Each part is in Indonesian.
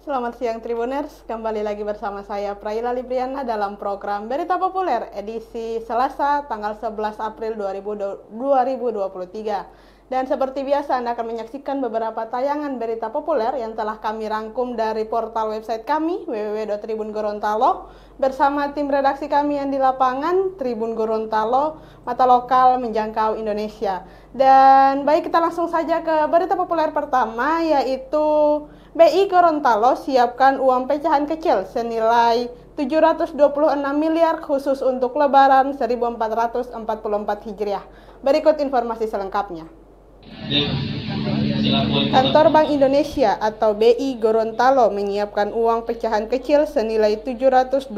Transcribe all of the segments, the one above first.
Selamat siang Tribuners, kembali lagi bersama saya Prayla Libriana dalam program Berita Populer edisi Selasa tanggal 11 April 2023. Dan seperti biasa Anda akan menyaksikan beberapa tayangan berita populer yang telah kami rangkum dari portal website kami www.tribungorontalo bersama tim redaksi kami yang di lapangan Tribun Gorontalo mata lokal menjangkau Indonesia. Dan baik kita langsung saja ke berita populer pertama yaitu BI Gorontalo siapkan uang pecahan kecil senilai 726 miliar khusus untuk lebaran 1444 Hijriah. Berikut informasi selengkapnya. Kantor Bank Indonesia atau BI Gorontalo menyiapkan uang pecahan kecil senilai 726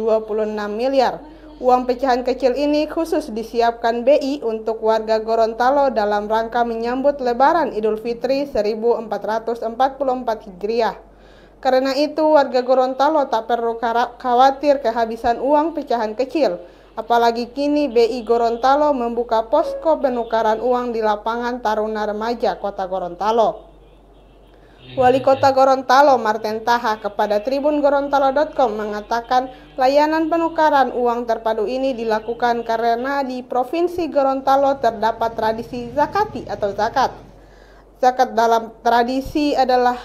miliar Uang pecahan kecil ini khusus disiapkan BI untuk warga Gorontalo dalam rangka menyambut Lebaran Idul Fitri 1444 Hijriah. Karena itu, warga Gorontalo tak perlu khawatir kehabisan uang pecahan kecil. Apalagi kini BI Gorontalo membuka posko penukaran uang di lapangan Taruna Remaja Kota Gorontalo. Wali Kota Gorontalo Martin Taha kepada Tribun Gorontalo.com mengatakan layanan penukaran uang terpadu ini dilakukan karena di Provinsi Gorontalo terdapat tradisi zakati atau zakat. Zakat dalam tradisi adalah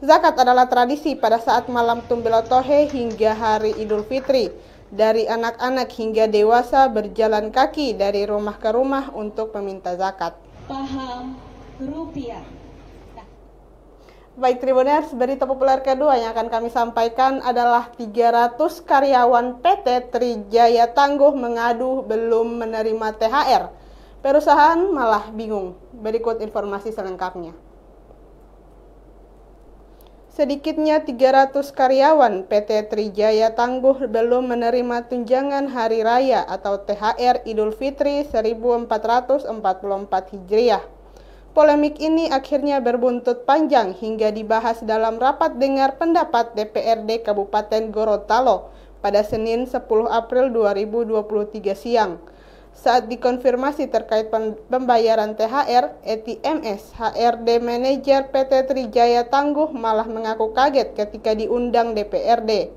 zakat adalah tradisi pada saat malam Tumbelotohe hingga hari Idul Fitri. Dari anak-anak hingga dewasa berjalan kaki dari rumah ke rumah untuk meminta zakat. Paham rupiah. Baik Tribuners, berita populer kedua yang akan kami sampaikan adalah 300 karyawan PT Trijaya Tangguh mengadu belum menerima THR. Perusahaan malah bingung. Berikut informasi selengkapnya. Sedikitnya 300 karyawan PT Trijaya Tangguh belum menerima tunjangan hari raya atau THR Idul Fitri 1444 Hijriah. Polemik ini akhirnya berbuntut panjang hingga dibahas dalam rapat dengar pendapat DPRD Kabupaten Gorontalo pada Senin 10 April 2023 siang. Saat dikonfirmasi terkait pembayaran THR, ETMS, HRD Manager PT Trijaya Tangguh malah mengaku kaget ketika diundang DPRD.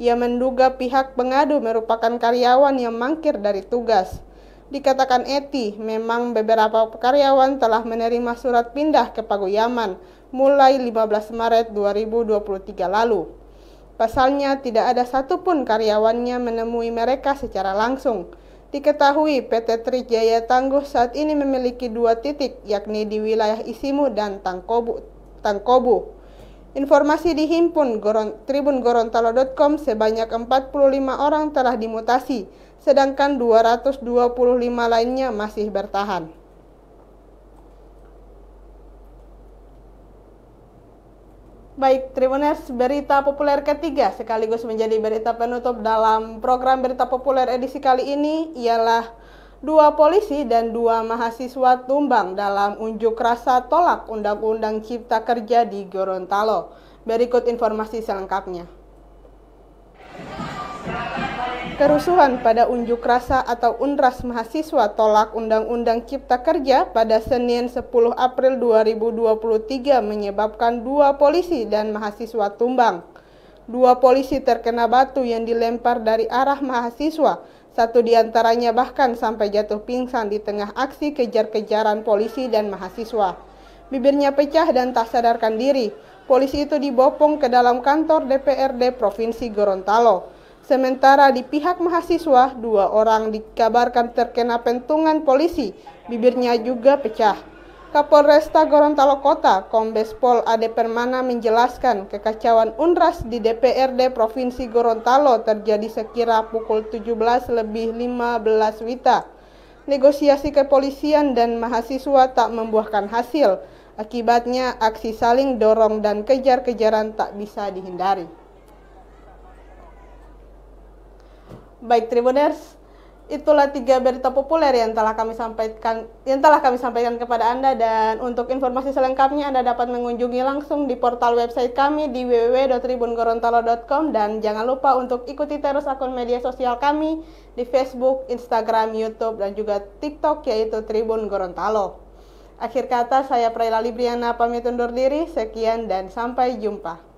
Ia menduga pihak pengadu merupakan karyawan yang mangkir dari tugas dikatakan Eti, memang beberapa karyawan telah menerima surat pindah ke Paguyaman mulai 15 Maret 2023 lalu. Pasalnya tidak ada satupun karyawannya menemui mereka secara langsung. Diketahui PT Trijaya Tangguh saat ini memiliki dua titik yakni di wilayah Isimu dan Tangkobu. Tangkobu. Informasi dihimpun Goron, Tribun Gorontalo.com sebanyak 45 orang telah dimutasi, sedangkan 225 lainnya masih bertahan. Baik, Tribuners, berita populer ketiga sekaligus menjadi berita penutup dalam program berita populer edisi kali ini ialah dua polisi dan dua mahasiswa tumbang dalam unjuk rasa tolak Undang-Undang Cipta Kerja di Gorontalo. Berikut informasi selengkapnya. Kerusuhan pada unjuk rasa atau unras mahasiswa tolak Undang-Undang Cipta Kerja pada Senin 10 April 2023 menyebabkan dua polisi dan mahasiswa tumbang. Dua polisi terkena batu yang dilempar dari arah mahasiswa satu di antaranya bahkan sampai jatuh pingsan di tengah aksi kejar-kejaran polisi dan mahasiswa. Bibirnya pecah dan tak sadarkan diri. Polisi itu dibopong ke dalam kantor DPRD Provinsi Gorontalo. Sementara di pihak mahasiswa, dua orang dikabarkan terkena pentungan polisi. Bibirnya juga pecah. Kapolresta Gorontalo Kota, Kombes Pol Ade Permana menjelaskan kekacauan UNRAS di DPRD Provinsi Gorontalo terjadi sekira pukul 17 lebih 15 Wita. Negosiasi kepolisian dan mahasiswa tak membuahkan hasil. Akibatnya aksi saling dorong dan kejar-kejaran tak bisa dihindari. Baik Tribuners, itulah tiga berita populer yang telah kami sampaikan yang telah kami sampaikan kepada Anda dan untuk informasi selengkapnya Anda dapat mengunjungi langsung di portal website kami di www.tribungorontalo.com dan jangan lupa untuk ikuti terus akun media sosial kami di Facebook, Instagram, YouTube dan juga TikTok yaitu Tribun Gorontalo. Akhir kata saya Prayla Libriana pamit undur diri. Sekian dan sampai jumpa.